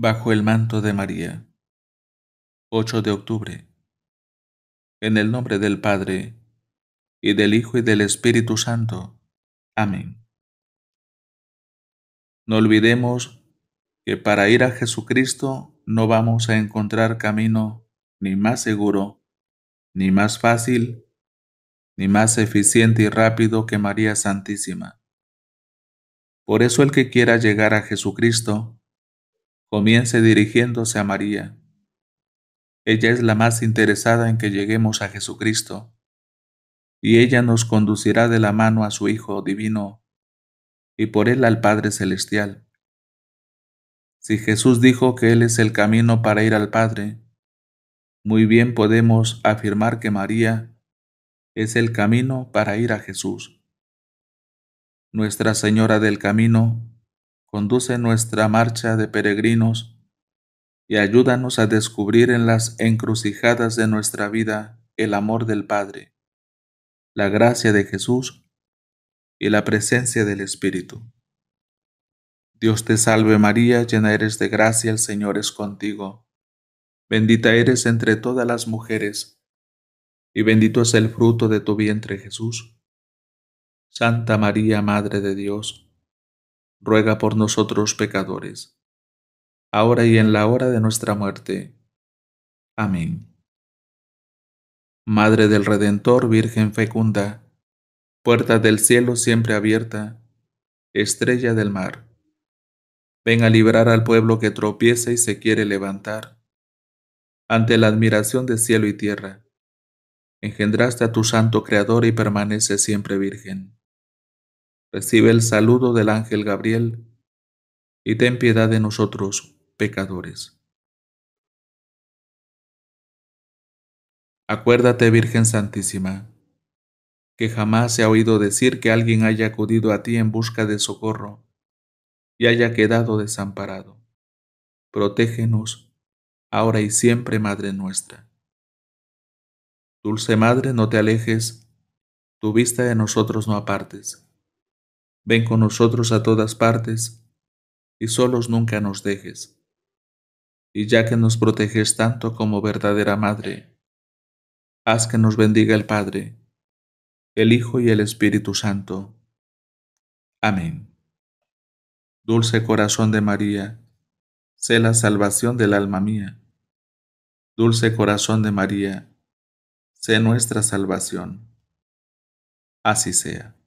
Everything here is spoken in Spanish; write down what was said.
bajo el manto de María. 8 de octubre. En el nombre del Padre, y del Hijo y del Espíritu Santo. Amén. No olvidemos que para ir a Jesucristo no vamos a encontrar camino ni más seguro, ni más fácil, ni más eficiente y rápido que María Santísima. Por eso el que quiera llegar a Jesucristo, comience dirigiéndose a María. Ella es la más interesada en que lleguemos a Jesucristo, y ella nos conducirá de la mano a su Hijo Divino, y por él al Padre Celestial. Si Jesús dijo que Él es el camino para ir al Padre, muy bien podemos afirmar que María es el camino para ir a Jesús. Nuestra Señora del Camino conduce nuestra marcha de peregrinos y ayúdanos a descubrir en las encrucijadas de nuestra vida el amor del Padre, la gracia de Jesús y la presencia del Espíritu. Dios te salve María, llena eres de gracia, el Señor es contigo. Bendita eres entre todas las mujeres, y bendito es el fruto de tu vientre Jesús. Santa María, Madre de Dios, ruega por nosotros pecadores, ahora y en la hora de nuestra muerte. Amén. Madre del Redentor, Virgen fecunda, puerta del cielo siempre abierta, estrella del mar, ven a librar al pueblo que tropieza y se quiere levantar. Ante la admiración de cielo y tierra, engendraste a tu santo Creador y permanece siempre virgen recibe el saludo del ángel Gabriel y ten piedad de nosotros, pecadores. Acuérdate, Virgen Santísima, que jamás se ha oído decir que alguien haya acudido a ti en busca de socorro y haya quedado desamparado. Protégenos, ahora y siempre, Madre nuestra. Dulce Madre, no te alejes, tu vista de nosotros no apartes Ven con nosotros a todas partes y solos nunca nos dejes. Y ya que nos proteges tanto como verdadera madre, haz que nos bendiga el Padre, el Hijo y el Espíritu Santo. Amén. Dulce corazón de María, sé la salvación del alma mía. Dulce corazón de María, sé nuestra salvación. Así sea.